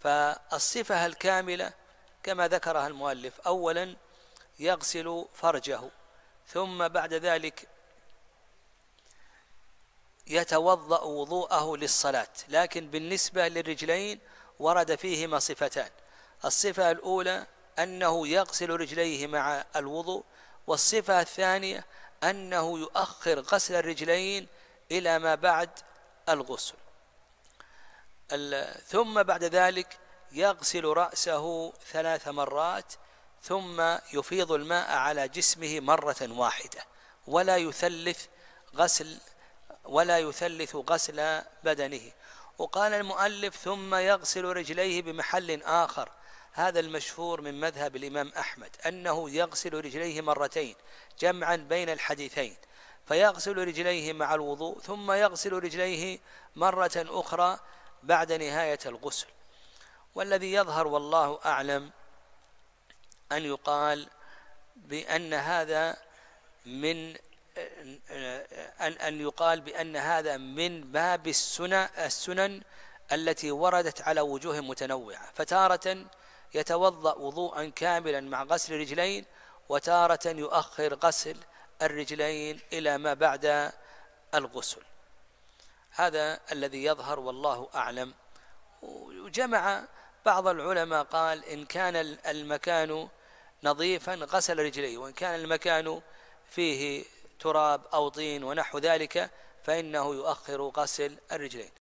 فالصفة الكاملة كما ذكرها المؤلف أولا يغسل فرجه ثم بعد ذلك يتوضأ وضوءه للصلاة لكن بالنسبة للرجلين ورد فيهما صفتان الصفة الأولى أنه يغسل رجليه مع الوضوء والصفة الثانية أنه يؤخر غسل الرجلين إلى ما بعد الغسل ثم بعد ذلك يغسل رأسه ثلاث مرات ثم يفيض الماء على جسمه مرة واحدة ولا يثلث غسل ولا يثلث غسل بدنه وقال المؤلف ثم يغسل رجليه بمحل آخر هذا المشهور من مذهب الإمام أحمد أنه يغسل رجليه مرتين جمعا بين الحديثين فيغسل رجليه مع الوضوء ثم يغسل رجليه مرة أخرى بعد نهاية الغسل والذي يظهر والله أعلم أن يقال بأن هذا من أن أن يقال بأن هذا من باب السنن السنن التي وردت على وجوه متنوعة فتارة يتوضأ وضوءا كاملا مع غسل الرجلين وتارة يؤخر غسل الرجلين إلى ما بعد الغسل هذا الذي يظهر والله أعلم وجمع بعض العلماء قال إن كان المكان نظيفا غسل رجليه وإن كان المكان فيه تراب أو طين ونحو ذلك فإنه يؤخر غسل الرجلين